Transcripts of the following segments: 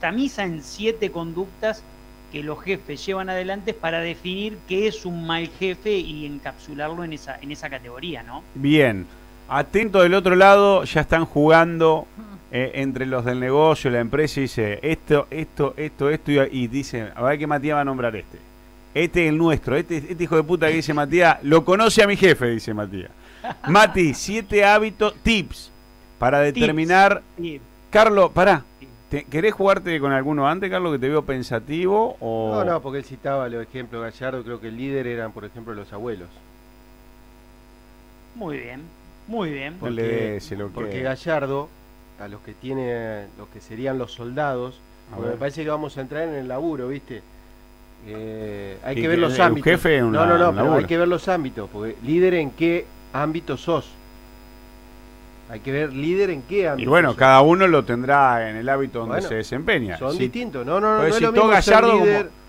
tamiza en siete conductas que los jefes llevan adelante para definir qué es un mal jefe y encapsularlo en esa, en esa categoría, ¿no? Bien. Atento del otro lado, ya están jugando eh, entre los del negocio, la empresa, y dice esto, esto, esto, esto, y, dice... a ver qué Matías va a nombrar este. Este es el nuestro, este, este, hijo de puta que dice Matías, lo conoce a mi jefe, dice Matías. Mati, siete hábitos, tips, para determinar... Carlos, pará, ¿Querés jugarte con alguno antes, Carlos, que te veo pensativo? No, no, porque él citaba los ejemplos Gallardo, creo que el líder eran, por ejemplo, los abuelos. Muy bien, muy bien. Porque, Gallardo, a los que tiene, los que serían los soldados, me parece que vamos a entrar en el laburo, ¿viste? Eh, hay que ver los ámbitos. no, no, no, pero hay que ver los ámbitos, porque líder en qué ámbito sos. Hay que ver líder en qué ámbito. Y bueno, cada uno lo tendrá en el hábito donde se desempeña. Son distintos, no, no, no. no lo Gallardo,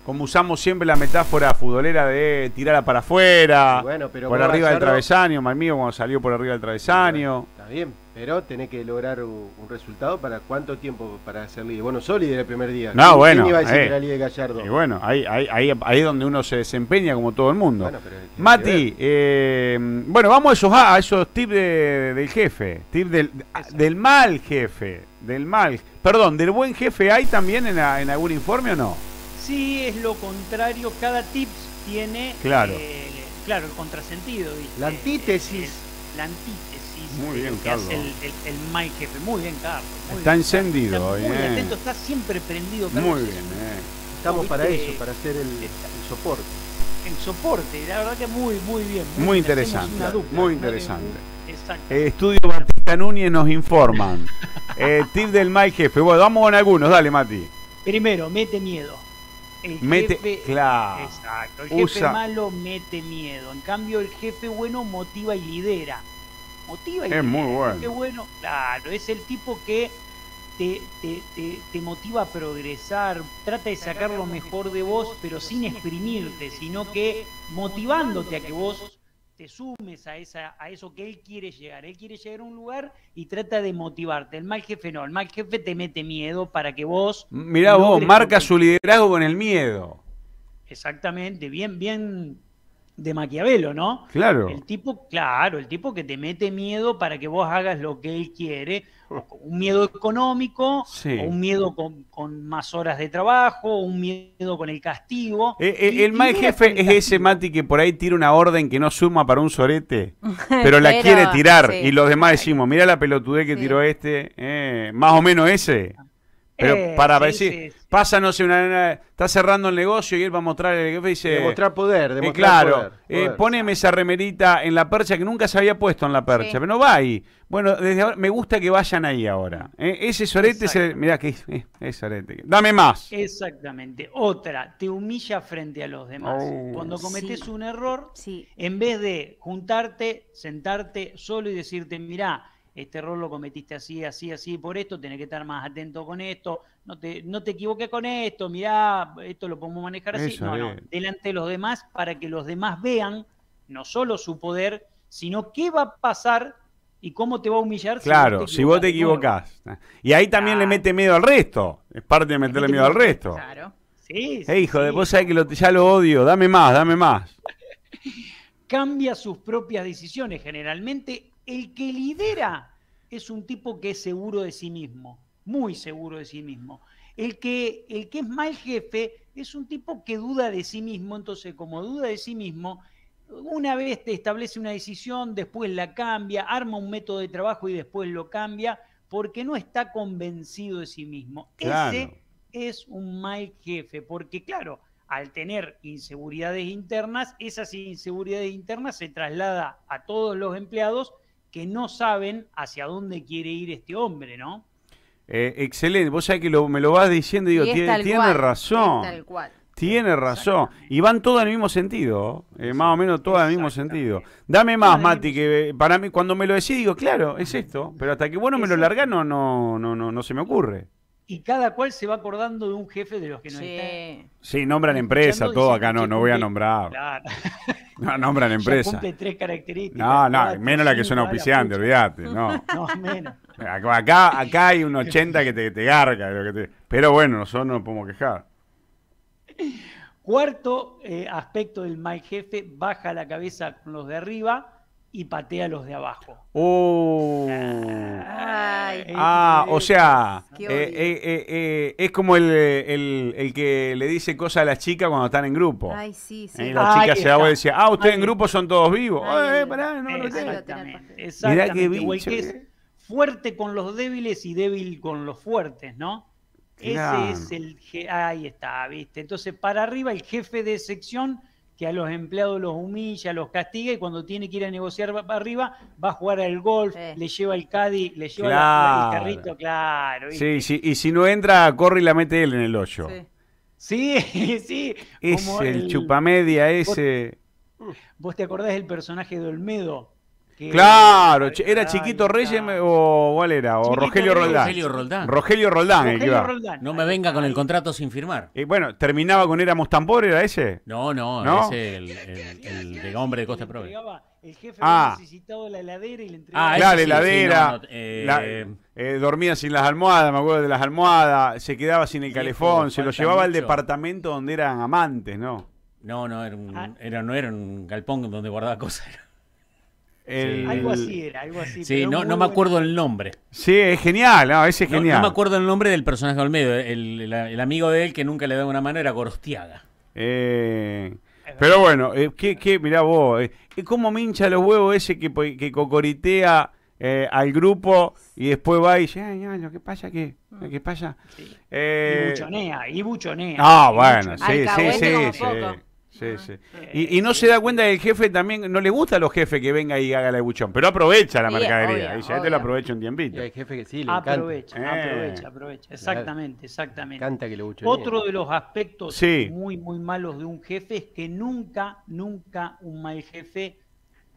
como, usamos siempre la metáfora futbolera de tirarla para afuera, bueno, pero por arriba del travesaño, mal mío, cuando salió por arriba del travesaño. está bien, pero tenés que lograr un, resultado para cuánto tiempo para ser líder. Bueno, sos líder el primer día. No, bueno. iba a decir eh. que era líder Gallardo? Y bueno, ahí, es donde uno se desempeña como todo el mundo. Bueno, Mati, eh, bueno, vamos a esos, ah, a esos tips del jefe. Tips ah, del, mal jefe. Del mal. Perdón, ¿del buen jefe hay también en, algún informe o no? Sí, es lo contrario. Cada tip tiene. Claro. Eh, claro, el contrasentido. ¿viste? La antítesis. la antítesis muy bien, Carlos. El, el, el, My Jefe. Muy bien, Carlos. está encendido está, Muy eh. atento, está siempre prendido, Muy bien, eh. Estamos para eso, para hacer el, soporte. El soporte, la verdad que muy, muy bien. Muy, interesante. muy interesante. exacto. Eh, estudio Batista Núñez nos informan. tip del My Jefe. Bueno, vamos con algunos, dale, Mati. Primero, mete miedo. El mete, jefe, claro. El jefe malo mete miedo. En cambio, el jefe bueno motiva y lidera motiva. es muy bueno. bueno, claro, es el tipo que te, te, te, motiva a progresar, trata de sacar lo mejor de vos, pero sin exprimirte, sino que motivándote a que vos te sumes a, esa, a eso que él quiere llegar. Él quiere llegar a un lugar y trata de motivarte. El mal jefe no, el mal jefe te mete miedo para que vos... Mirá vos, marca su liderazgo con el miedo. Exactamente, bien, bien de Maquiavelo, ¿no? Claro. El tipo, claro, el tipo que te mete miedo para que vos hagas lo que él quiere, un miedo económico, un miedo con, más horas de trabajo, un miedo con el castigo. Eh, eh, el mal jefe es ese Mati que por ahí tira una orden que no suma para un sorete, pero la quiere tirar y los demás decimos, mira la pelotudez que tiró este, eh, más o menos ese. Ah. Pero eh, para ver si pásanos una, está cerrando el negocio y él va a mostrar el dice demostrar poder, demostrar claro, eh, poneme esa remerita en la percha que nunca se había puesto en la percha, pero no va ahí. Bueno, desde ahora me gusta que vayan ahí ahora. ¿eh? ese sorete, ese, mirá que es sorete. Dame más. Exactamente. Otra, te humilla frente a los demás. Oh. Cuando cometes un error, en vez de juntarte, sentarte solo y decirte, mirá, este error lo cometiste así, así, así, por esto, tenés que estar más atento con esto, no te, no te equivoques con esto, mirá, esto lo podemos manejar así. no, no, delante de los demás para que los demás vean no solo su poder, sino qué va a pasar y cómo te va a humillar. Claro, si vos te equivocás. Y ahí también le mete miedo al resto, es parte de meterle miedo al resto. Claro. Sí, sí hijo, vos sabés que ya lo odio, dame más, dame más. Cambia sus propias decisiones. Generalmente el que lidera es un tipo que es seguro de sí mismo, muy seguro de sí mismo. El que, el que es mal jefe es un tipo que duda de sí mismo, entonces como duda de sí mismo, una vez te establece una decisión, después la cambia, arma un método de trabajo y después lo cambia, porque no está convencido de sí mismo. Ese es un mal jefe, porque claro, al tener inseguridades internas, esas inseguridades internas se traslada a todos los empleados que no saben hacia dónde quiere ir este hombre, ¿no? Eh, excelente, vos sabés que me lo vas diciendo y digo, tiene, razón. Tiene razón. Y van todos en el mismo sentido, ¿eh? más o menos todos en el mismo sentido. Dame más, Mati, que para mí cuando me lo decís digo, claro, es esto, pero hasta que bueno me lo largás no, no, no, no, se me ocurre. Y cada cual se va acordando de un jefe de los que no está. Sí, nombran empresa, todo acá, no, no voy a nombrar. Claro. No, nombran empresa. tres características. No, no, menos la que son auspiciantes, olvídate. No. menos. Acá, hay un 80 que te, te garga. Pero bueno, nosotros no nos podemos quejar. Cuarto eh, aspecto del mal jefe, baja la cabeza con los de arriba y patea a los de abajo. Oh. Eh, ah, o sea, eh, eh, es como el, el, que le dice cosas a las chicas cuando están en grupo. Ay, sí, sí. la se da y ah, ustedes en grupo son todos vivos. Exactamente. que es fuerte con los débiles y débil con los fuertes, ¿no? Ese es el... Ahí está, ¿viste? Entonces, para arriba el jefe de sección que a los empleados los humilla, los castiga y cuando tiene que ir a negociar para arriba va a jugar al golf, le lleva el caddy, le lleva el carrito, claro. Sí, y si no entra, corre y la mete él en el hoyo. Sí, sí. sí. Es el, chupamedia ese. ¿Vos te acordás del personaje de Olmedo? claro, era, Chiquito Reyes o cuál era, o Rogelio Roldán. Rogelio Roldán. Rogelio Roldán, No me venga con el contrato sin firmar. Y eh, bueno, terminaba con Éramos Tambor, ¿era ese? No, no, ¿No? ese el, hombre de Costa Probe. El jefe ah. necesitaba la heladera y le entregaba. Ah, eh, la eh, dormía sin las almohadas, me acuerdo de las almohadas. Se quedaba sin el calefón, se lo llevaba al departamento donde eran amantes, ¿no? No, no, era ah. no era un galpón donde guardaba cosas. Algo así era, algo así. Sí, no, me acuerdo el nombre. Sí, es genial, no, ese genial. No, me acuerdo el nombre del personaje de Olmedo eh, el, amigo de él que nunca le da una mano era Gorostiaga. Eh, pero bueno, eh, mirá vos, ¿cómo mincha los huevos ese que, cocoritea al grupo y después va y dice, ay, pasa que... qué pasa. y buchonea, y buchonea. Ah, bueno, sí, sí, sí. Sí, ah. sí. Eh, y, no se da cuenta que el jefe también, no le gusta a los jefes que venga y haga la buchón, pero aprovecha la mercadería. Este lo aprovecha un tiempito. jefe que sí, le eh. aprovecha, aprovecha, aprovecha. Exactamente, exactamente. Canta que Otro de los aspectos muy, muy malos de un jefe es que nunca, nunca un mal jefe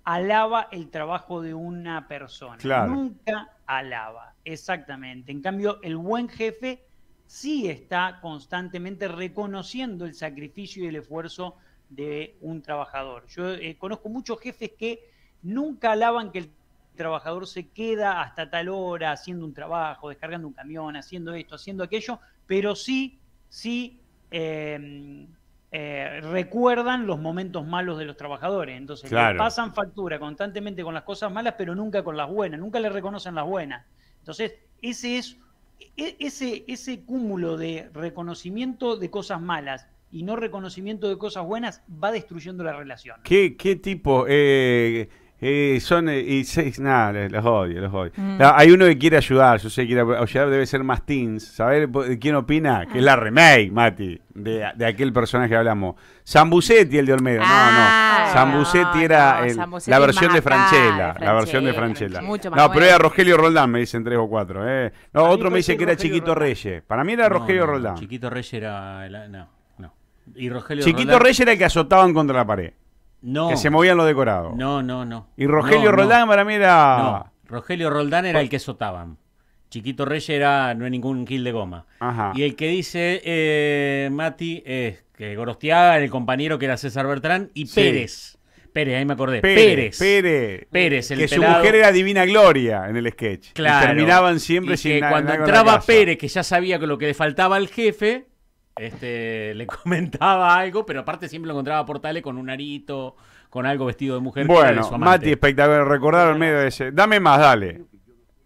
alaba el trabajo de una persona. Nunca alaba, exactamente. En cambio, el buen jefe sí está constantemente reconociendo el sacrificio y el esfuerzo de un trabajador. Yo eh, conozco muchos jefes que nunca alaban que el trabajador se queda hasta tal hora haciendo un trabajo, descargando un camión, haciendo esto, haciendo aquello, pero sí, sí em, eh, recuerdan los momentos malos de los trabajadores. Entonces, pasan factura constantemente con las cosas malas, pero nunca con las buenas, nunca le reconocen las buenas. Entonces, ese es e, ese, ese cúmulo de reconocimiento de cosas malas y no reconocimiento de cosas buenas va destruyendo la relación. ¿Qué, qué tipo? Eh, eh son eh, y seis, nada, los odio, los odio. Mm. Ah, hay uno que quiere ayudar, yo sé que quiere ayudar, debe ser más teens. ¿Saber eh, quién opina? Ah. Que es la remake, Mati, de, aquel personaje que hablamos. Zambusetti, el de Olmedo. no, no. Ah. Zambusetti era la versión de Franchella. La versión de Franchella. no, pero era Rogelio Roldán, me dicen tres o cuatro. No, otro me dice que era Chiquito Reyes. Para mí era Rogelio Roldán. Chiquito Reyes era. no. Chiquito Reyes era el que azotaban contra la pared. No. Que se movían los decorados. No, no, no. Y Rogelio Roldán para mí era. Rogelio Roldán era el que azotaban. Chiquito Reyes era no hay ningún kill de goma. Ajá. Y el que dice eh, Mati es que Gorostiaga, el compañero que era César Bertrán, y Pérez. Pérez, ahí me acordé. Pérez. Pérez. Pérez, que su mujer era Divina Gloria en el sketch. Claro. terminaban siempre y que Cuando entraba Pérez, que ya sabía que lo que le faltaba al jefe, este, le comentaba algo, pero aparte siempre lo encontraba por tales con un arito, con algo vestido de mujer. Bueno, Mati, espectacular. Recordar en medio de ese. Dame más, dale.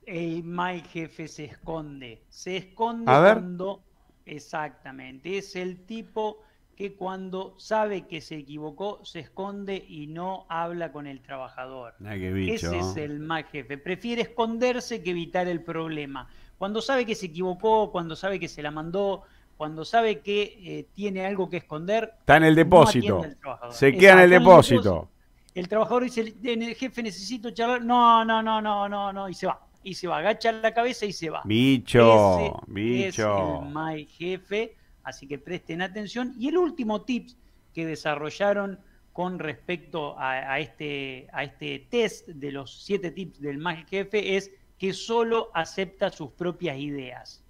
El mal jefe se esconde. Se esconde cuando. Exactamente. Es el tipo que cuando sabe que se equivocó, se esconde y no habla con el trabajador. Ese es el mal jefe. Prefiere esconderse que evitar el problema. Cuando sabe que se equivocó, cuando sabe que se la mandó, cuando sabe que eh, tiene algo que esconder. Está en el depósito. se queda en el depósito. El trabajador dice, el jefe necesito charlar. No, no, no, no, no, no. Y se va. Y se va. Agacha la cabeza y se va. Bicho. bicho. Es el my jefe. Así que presten atención. Y el último tip que desarrollaron con respecto a, este, a este test de los siete tips del mal jefe es que solo acepta sus propias ideas.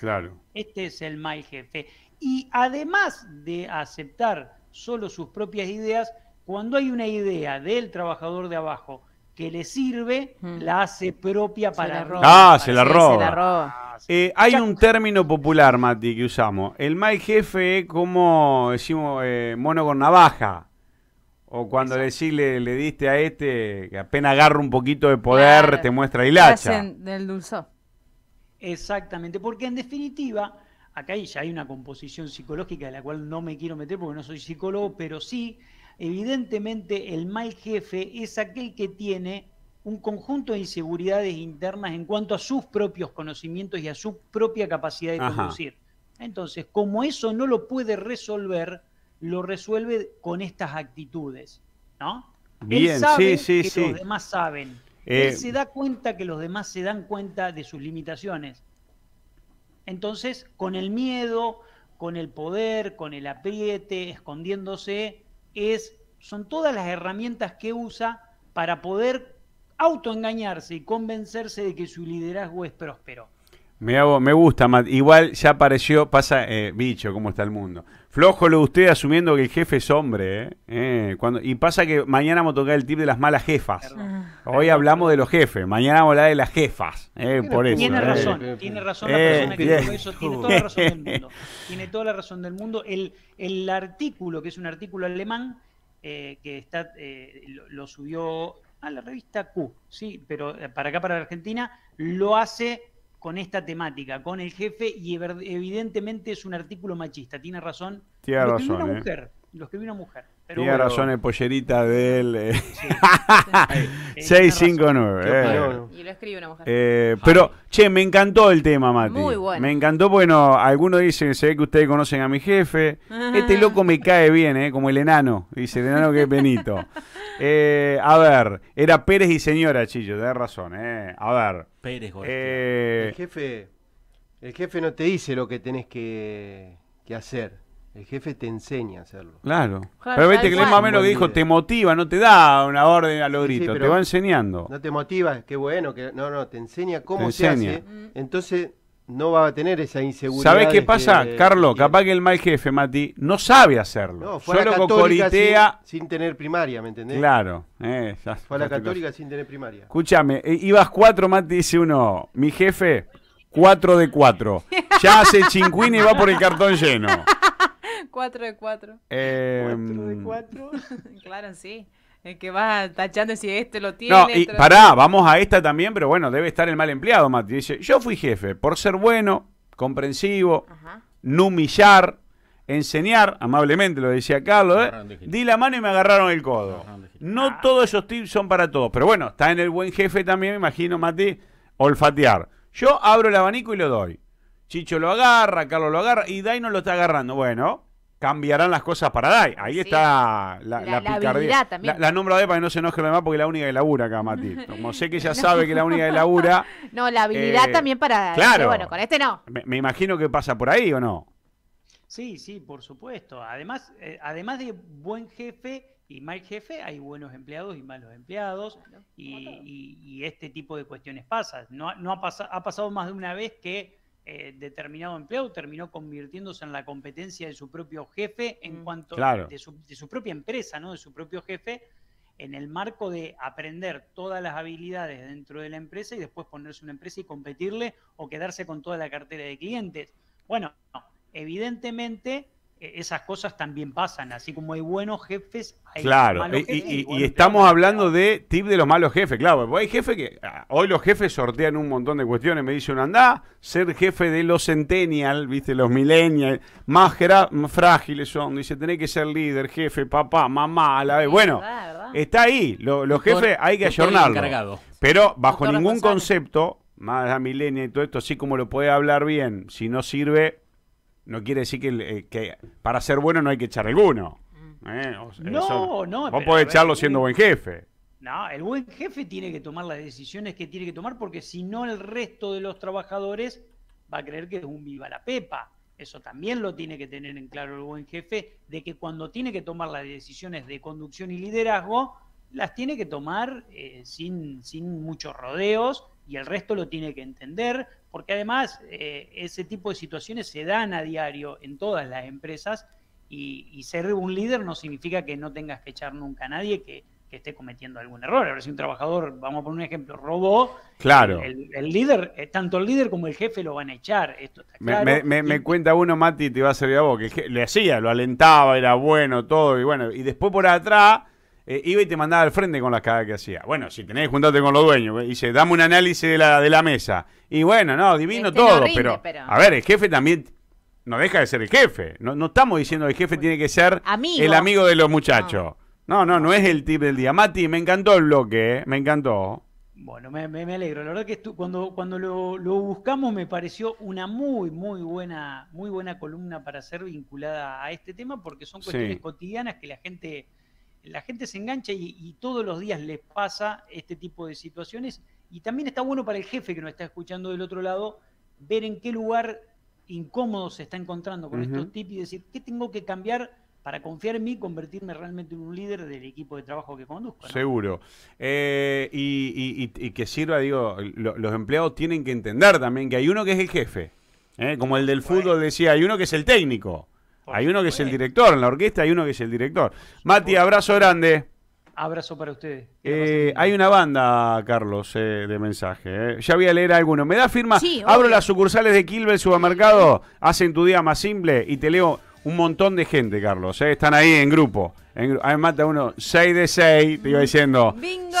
Claro. Este es el mal jefe. Y además de aceptar solo sus propias ideas, cuando hay una idea del trabajador de abajo que le sirve, mm. la hace propia para robar. Ah, se la roba. Ah, eh, hay un término popular, Mati, que usamos. El mal jefe es como, decimos, eh, mono con navaja. O cuando le, diste a este, que apenas agarra un poquito de poder, te muestra hilacha del dulzor. Exactamente, porque en definitiva, acá ya hay una composición psicológica de la cual no me quiero meter porque no soy psicólogo, pero sí, evidentemente el mal jefe es aquel que tiene un conjunto de inseguridades internas en cuanto a sus propios conocimientos y a su propia capacidad de conducir. Entonces, como eso no lo puede resolver, lo resuelve con estas actitudes, ¿no? Bien, Él sabe sí, sí, que los demás saben eh, Él se da cuenta que los demás se dan cuenta de sus limitaciones. Entonces, con el miedo, con el poder, con el apriete, escondiéndose, es, son todas las herramientas que usa para poder autoengañarse y convencerse de que su liderazgo es próspero. Me, hago, me gusta, Matt. Igual ya apareció, pasa, eh, bicho, cómo está el mundo. Flojo lo usted asumiendo que el jefe es hombre. Eh. Eh, cuando, y pasa que mañana vamos a tocar el tip de las malas jefas. Hoy hablamos de los jefes, mañana vamos a hablar de las jefas. tiene razón, tiene razón la persona que Tiene toda la razón del mundo. Tiene toda la razón del mundo. El, artículo, que es un artículo alemán, que está lo, lo subió a la revista Q, sí, pero para acá, para la Argentina, lo hace con esta temática, con el jefe, y evidentemente es un artículo machista. Tiene razón. Tiene razón. una eh. mujer. Lo escribió una mujer. Tiene razón el pollerita del él eh. 659. Eh. Y lo escribe una mujer. pero, che, me encantó el tema, Mati. Muy bueno. Me encantó, bueno, algunos dicen, se ve que ustedes conocen a mi jefe. Este loco me cae bien, ¿eh? Como el enano. Dice, el enano que es Benito. Eh, a ver, era Pérez y señora, Chillo, tenés razón, eh. A ver. Pérez, eh, El jefe. El jefe no te dice lo que tenés que, hacer. El jefe te enseña a hacerlo. Claro. pero vete que más o menos que dijo, te motiva, no te da una orden a lo grito, te va enseñando. No te motiva, qué bueno, que no, no, te enseña cómo se hace. Mm. Entonces no va a tener esa inseguridad. ¿Sabes qué pasa, Carlos? Capaz que el mal jefe, Mati, no sabe hacerlo. No, fue Solo a la cocoritea. Sin, tener primaria, ¿me entendés? Claro. Eh, fue la católica sin tener primaria. Escúchame, eh, ibas cuatro, Mati, dice uno. Mi jefe, cuatro de cuatro. Ya hace chincuín y va por el cartón lleno. cuatro de cuatro. Eh, cuatro de cuatro. claro, sí el que va tachando si este lo tiene. No, y para, pará, vamos a esta también, pero bueno, debe estar el mal empleado, Mati. Dice, yo fui jefe por ser bueno, comprensivo, numillar, no humillar, enseñar, amablemente lo decía Carlos, ¿eh? di la mano y me agarraron el codo. No todos esos tips son para todos, pero bueno, está en el buen jefe también, me imagino, Mati, olfatear. Yo abro el abanico y lo doy. Chicho lo agarra, Carlos lo agarra y Daino lo está agarrando. Bueno, cambiarán las cosas para Dai. Ahí está la, la, la picardía. La, la, nombro para que no se enoje lo demás porque es la única que labura acá, Mati. Como sé que ya sabe que es la única que labura. No, la habilidad eh, también para. Este, claro. bueno, con este no. Me, imagino que pasa por ahí o no. Sí, sí, por supuesto. Además, eh, además de buen jefe y mal jefe, hay buenos empleados y malos empleados. y, este tipo de cuestiones pasa. No, ha pasado más de una vez que eh, determinado empleo, terminó convirtiéndose en la competencia de su propio jefe en mm. cuanto a de, su, propia empresa, ¿no? De su propio jefe, en el marco de aprender todas las habilidades dentro de la empresa y después ponerse una empresa y competirle o quedarse con toda la cartera de clientes. Bueno, evidentemente e-, esas cosas también pasan, así como hay buenos jefes, hay claro. malos Y, estamos hablando de tip de los malos jefes, claro, hay jefes que ah, hoy los jefes sortean un montón de cuestiones, me dice un andá, ser jefe de los centennial, viste, los millennials más, frágiles son, dice, tenés que ser líder, jefe, papá, mamá, a la vez. Bueno, está ahí, los jefes hay que ayornarlos. Pero bajo ningún concepto, más la millennial y todo esto, así como lo puede hablar bien, si no sirve, no quiere decir eh, que, para ser bueno no hay que echar alguno. Mm. Eh, no, no. Vos podés echarlo siendo buen jefe. No, el buen jefe tiene que tomar las decisiones que tiene que tomar porque si no el resto de los trabajadores va a creer que es un viva la pepa. Eso también lo tiene que tener en claro el buen jefe, de que cuando tiene que tomar las decisiones de conducción y liderazgo, las tiene que tomar eh, sin, sin muchos rodeos y el resto lo tiene que entender, porque además eh, ese tipo de situaciones se dan a diario en todas las empresas y, ser un líder no significa que no tengas que echar nunca a nadie que, esté cometiendo algún error. Ahora, si un trabajador, vamos a poner un ejemplo, robó, claro. el, líder, eh, tanto el líder como el jefe lo van a echar. Esto me, cuenta uno, Mati, te iba a servir a vos, que le hacía, lo alentaba, era bueno, todo, y bueno, y después por atrás eh, iba y te mandaba al frente con las cagas que hacía. Bueno, si tenés que juntarte con los dueños, dice, dame un análisis de la, de la mesa. Y bueno, no, divino este todo, pero, A ver, el jefe también no deja de ser el jefe. No, estamos diciendo que el jefe tiene que ser el amigo de los muchachos. No. no, no, es el tip del día. Mati, me encantó el bloque, eh, me encantó. Bueno, me, alegro. La verdad que cuando, cuando lo, buscamos me pareció una muy, muy buena, muy buena columna para ser vinculada a este tema, porque son cuestiones cotidianas que la gente la gente se engancha y, todos los días les pasa este tipo de situaciones. Y también está bueno para el jefe que nos está escuchando del otro lado ver en qué lugar incómodo se está encontrando con estos tipos y decir, ¿qué tengo que cambiar para confiar en mí y convertirme realmente en un líder del equipo de trabajo que conduzco? Seguro. Eh, y, que sirva, digo, los empleados tienen que entender también que hay uno que es el jefe. ¿eh? Como el del fútbol decía, hay uno que es el técnico. Hay uno que es el director, en la orquesta hay uno que es el director. Mati, abrazo grande. Abrazo para ustedes. Eh, hay una banda, Carlos, eh, de mensaje. Eh. Ya voy a leer alguno. ¿Me da firma? Abro las sucursales de Kilbel supermercado, hacen tu día más simple y te leo un montón de gente, Carlos. Están ahí en grupo. En, mata uno 6 de 6, te iba diciendo.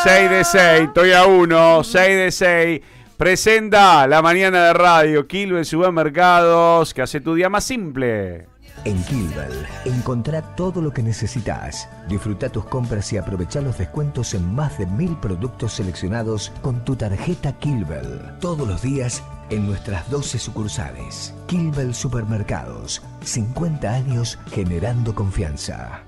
6 de 6, estoy a uno 6 de 6. Presenta la mañana de radio, en supermercados, que hace tu día más simple. En Kilbel encontrá todo lo que necesitas. Disfruta tus compras y aprovecha los descuentos en más de mil productos seleccionados con tu tarjeta Kilbel. Todos los días en nuestras 12 sucursales. Kilbel Supermercados, 50 años generando confianza.